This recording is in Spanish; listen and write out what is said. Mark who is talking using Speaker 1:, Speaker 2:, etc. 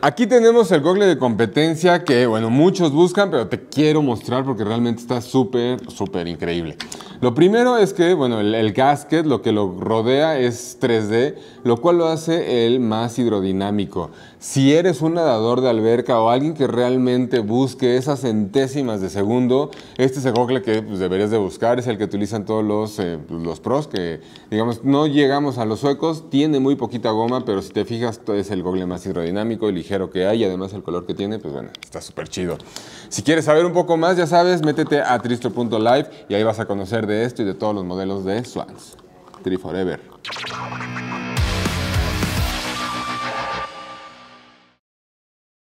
Speaker 1: Aquí tenemos el goggle de competencia que, bueno, muchos buscan, pero te quiero mostrar porque realmente está súper, súper increíble. Lo primero es que, bueno, el, gasket, lo que lo rodea es 3D, lo cual lo hace el más hidrodinámico. Si eres un nadador de alberca o alguien que realmente busque esas centésimas de segundo, este es el goggle que pues, deberías de buscar, es el que utilizan todos los, eh, pues, los pros, que digamos, no llegamos a los suecos, tiene muy poquita goma, pero si te fijas, es el goggle más hidrodinámico, que hay y además el color que tiene, pues bueno, está súper chido. Si quieres saber un poco más, ya sabes, métete a tristo.live y ahí vas a conocer de esto y de todos los modelos de Swans. triforever Forever.